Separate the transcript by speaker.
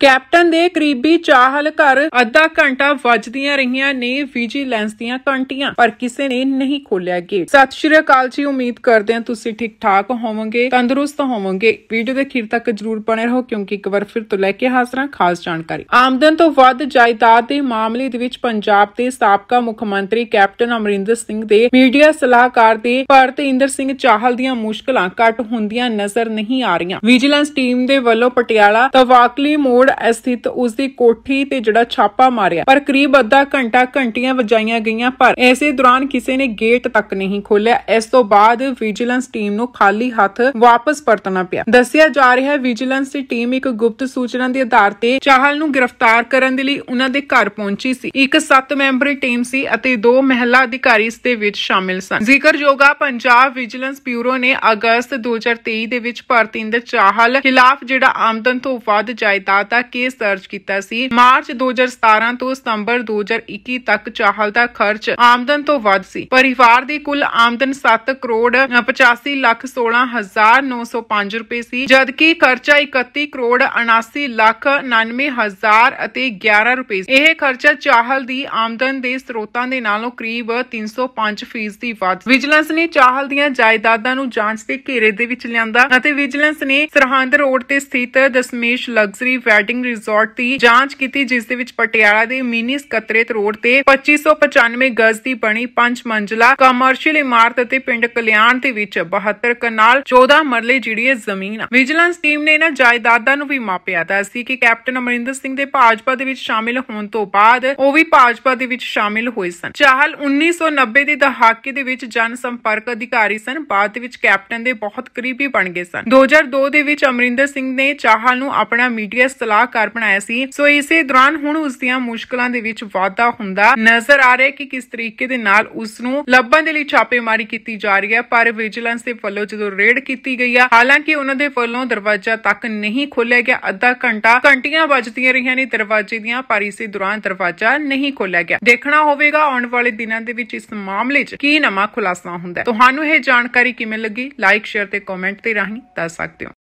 Speaker 1: captain ਦੇ ਕਰੀਬੀ ਚਾਹਲ ਘਰ ਅੱਧਾ ਘੰਟਾ ਵੱਜਦੀਆਂ ਰਹੀਆਂ ਨੇ ਵਿਜੀਲੈਂਸ ਦੀਆਂ ਘੰਟੀਆਂ ਪਰ ਕਿਸੇ ਨੇ ਨਹੀਂ ਖੋਲਿਆ ਗੇਟ ਸਤਿ ਸ਼੍ਰੀ ਅਕਾਲ ਜੀ ਉਮੀਦ ਕਰਦੇ ਹਾਂ ਤੁਸੀਂ ਠੀਕ ਠਾਕ ਹੋਵੋਗੇ ਤੰਦਰੁਸਤ ਹੋਵੋਗੇ ਵੀਡੀਓ ਦੇ ਅਖੀਰ ਤੱਕ ਜਰੂਰ ਬਣੇ ਰਹੋ ਕਿਉਂਕਿ ਇੱਕ ਵਾਰ ਫਿਰ ਤੋਂ ਲੈ ਕੇ ਹਾਜ਼ਰਾਂ ਖਾਸ ਜਾਣਕਾਰੀ ਆਮਦਨ ਤੋਂ ਵੱਧ ਜਾਇਦਾਦ ਦੇ ਮਾਮਲੇ ਦੇ ਵਿੱਚ ਪੰਜਾਬ ਦੇ ਸਾਬਕਾ ਮੁੱਖ ਮੰਤਰੀ ਕੈਪਟਨ ਅਮਰਿੰਦਰ ਸਿੰਘ ਦੇ ਮੀਡੀਆ ਸਲਾਹਕਾਰ ਦੇ ਭਰਤ ਇੰਦਰ ਸਿੰਘ ਚਾਹਲ ਦੀਆਂ ਮੁਸ਼ਕਲਾਂ ਘਟ ਹੁੰਦੀਆਂ ਨਜ਼ਰ ਨਹੀਂ ਆ ਰਹੀਆਂ ਵਿਜੀਲੈਂਸ ਟੀਮ ਦੇ ਵੱਲੋਂ ਪਟਿਆਲਾ ਤਵਾਕਲੀ ਮੋੜ ਰੋਡ ਸਥਿਤ ਉਸ ਦੀ ਕੋਠੀ ਤੇ ਜਿਹੜਾ ਛਾਪਾ ਮਾਰਿਆ ਪਰ ਕਰੀਬ ਅੱਧਾ ਘੰਟਾ ਘੰਟੀਆਂ ਵਜਾਈਆਂ ਗਈਆਂ ਪਰ ਐਸੇ ਦੌਰਾਨ ਕਿਸੇ ਨੇ ਗੇਟ ਤੱਕ ਨਹੀਂ ਖੋਲਿਆ ਇਸ ਤੋਂ ਬਾਅਦ ਵਿਜੀਲੈਂਸ ਟੀਮ ਨੂੰ ਖਾਲੀ ਹੱਥ ਵਾਪਸ ਪਰਤਣਾ ਪਿਆ ਦੱਸਿਆ ਜਾ ਰਿਹਾ ਹੈ ਵਿਜੀਲੈਂਸ ਦੀ ਟੀਮ ਇੱਕ ਗੁਪਤ ਸੂਚਨਾ ਦੇ ਆਧਾਰ ਤੇ ਚਾਹਲ ਨੂੰ ਗ੍ਰਿਫਤਾਰ ਕਰਨ ਦੇ ਲਈ ਉਹਨਾਂ ਦੇ ਘਰ ਪਹੁੰਚੀ ਸੀ ਇੱਕ 7 ਮੈਂਬਰੀ ਟੀਮ ਸੀ ਅਤੇ ਦੋ ਮਹਿਲਾ ਅਧਿਕਾਰੀ ਇਸ ਦੇ ਵਿੱਚ ਸ਼ਾਮਿਲ ਸਨ ਜ਼ਿਕਰਯੋਗਾ ਪੰਜਾਬ ਵਿਜੀਲੈਂਸ ਬਿਊਰੋ ਨੇ ਅਗਸਤ 2023 ਦੇ ਵਿੱਚ ਭਰਤਿੰਦਰ ਚਾਹਲ ਖਿਲਾਫ ਜਿਹੜਾ ਆਮਦਨ ਤੋਂ ਵੱਧ ਜਾਇਦਾਦ ਦਾ ਕੇਸ ਦਰਜ ਕੀਤਾ ਸੀ ਮਾਰਚ 2017 ਤੋਂ ਸਤੰਬਰ 2021 ਤੱਕ ਚਾਹਲ ਦਾ ਖਰਚ ਆਮਦਨ ਤੋਂ ਵੱਧ ਸੀ ਪਰਿਵਾਰ ਦੀ ਕੁੱਲ ਆਮਦਨ 7 ਕਰੋੜ 85 ਲੱਖ 16905 ਰੁਪਏ ਸੀ ਜਦਕਿ ਖਰਚਾ 31 ਕਰੋੜ 79 ਲੱਖ 99 ਹਜ਼ਾਰ ਅਤੇ 11 ਰੁਪਏ ਇਹ ਖਰਚਾ ਚਾਹਲ ਦੀ ਆਮਦਨ ਦੇ ਸਰੋਤਾਂ ਦੇ ਨਾਲੋਂ ਕਰੀਬ 305 ਫੀਸਦੀ ਵੱਧ ਵਿਜੀਲੈਂਸ ਨੇ ਚਾਹਲ ਦੀਆਂ ਜਾਇਦਾਦਾਂ ਨੂੰ ਜਾਂਚ ਦੇ ਘੇਰੇ ਦੇ ਵਿੱਚ ਲਿਆਂਦਾ ਅਤੇ ਵਿਜੀਲੈਂਸ ਨੇ ਸਰਹੰਦ ਰੋਡ ਤੇ ਸਥਿਤ Dasmesh luxury wed wedding resort ਦੀ ਜਾਂਚ ਕੀਤੀ ਜਿਸ ਦੇ ਵਿੱਚ ਪਟਿਆਲਾ ਦੇ ਮਿਨੀ ਸਕਤਰੇਤ ਰੋਡ ਤੇ 2595 ਗਜ਼ ਦੀ ਬਣੀ ਪੰਜ ਮੰਜ਼ਲਾ ਕਮਰਸ਼ੀਅਲ ਇਮਾਰਤ ਅਤੇ ਪਿੰਡ ਕਲਿਆਣ ਦੇ ਵਿੱਚ 72 ਕਨਾਲ 14 ਮਰਲੇ ਜਿਹੜੀ ਹੈ ਜ਼ਮੀਨ ਵਿਜੀਲੈਂਸ ਟੀਮ ਨੇ ਇਹਨਾਂ ਜਾਇਦਾਦਾਂ ਨੂੰ ਵੀ ਮਾਪਿਆ ਤਾਂ ਸੀ ਕਿ ਕੈਪਟਨ ਅਮਰਿੰਦਰ ਸਿੰਘ ਦੇ ਭਾਜਪਾ ਦੇ ਵਿੱਚ ਸ਼ਾਮਿਲ ਹੋਣ ਤੋਂ ਬਾਅਦ ਉਹ ਵੀ ਭਾਜਪਾ ਦੇ ਵਿੱਚ ਸ਼ਾਮਿਲ ਹੋਏ ਸਨ ਚਾਹਲ 1990 ਦੇ ਦਹਾਕੇ ਦੇ ਵਿੱਚ ਜਨ ਸੰਪਰਕ ਅਧਿਕਾਰੀ ਸਨ ਬਾਅਦ ਵਿੱਚ ਕੈਪਟਨ ਦੇ ਬਹੁਤ ਕਰੀਬੀ ਬਣ ਗਏ ਸਨ 2002 ਦੇ ਵਿੱਚ ਅਮਰਿੰਦਰ ਸਿੰਘ ਨੇ ਚਾਹਲ ਨੂੰ ਆਪਣਾ ਮੀਡੀਆ ਸਲਾਹ ਸਲਾਹਕਾਰ ਬਣਾਇਆ ਸੀ ਸੋ ਇਸੇ ਦੌਰਾਨ ਹੁਣ ਉਸ ਦੀਆਂ ਮੁਸ਼ਕਲਾਂ ਦੇ ਵਿੱਚ ਵਾਧਾ ਹੁੰਦਾ ਨਜ਼ਰ ਆ ਰਿਹਾ ਹੈ ਕਿ ਕਿਸ ਤਰੀਕੇ ਦੇ ਨਾਲ ਉਸ ਨੂੰ ਲੱਭਣ ਦੇ ਲਈ ਛਾਪੇਮਾਰੀ ਕੀਤੀ ਜਾ ਰਹੀ ਹੈ ਪਰ ਵਿਜੀਲੈਂਸ ਦੇ ਵੱਲੋਂ ਜਦੋਂ ਰੇਡ ਕੀਤੀ ਗਈ ਆ ਹਾਲਾਂਕਿ ਉਹਨਾਂ ਦੇ ਵੱਲੋਂ ਦਰਵਾਜ਼ਾ ਤੱਕ ਨਹੀਂ ਖੋਲਿਆ ਗਿਆ ਅੱਧਾ ਘੰਟਾ ਘੰਟੀਆਂ ਵੱਜਦੀਆਂ ਰਹੀਆਂ ਨੇ ਦਰਵਾਜ਼ੇ ਦੀਆਂ ਪਰ ਇਸੇ ਦੌਰਾਨ ਦਰਵਾਜ਼ਾ ਨਹੀਂ ਖੋਲਿਆ ਗਿਆ ਦੇਖਣਾ ਹੋਵੇਗਾ ਆਉਣ ਵਾਲੇ ਦਿਨਾਂ ਦੇ ਵਿੱਚ ਇਸ ਮਾਮਲੇ 'ਚ ਕੀ ਨਵਾਂ ਖੁਲਾਸਾ ਹੁੰਦਾ ਤੁਹਾਨੂੰ ਇਹ ਜਾਣਕਾਰੀ ਕਿਵੇਂ ਲੱਗੀ ਲਾਈਕ ਸ਼ੇਅਰ ਤੇ ਕਮੈਂਟ ਤੇ ਰਾਹੀਂ ਦੱਸ ਸਕਦੇ ਹੋ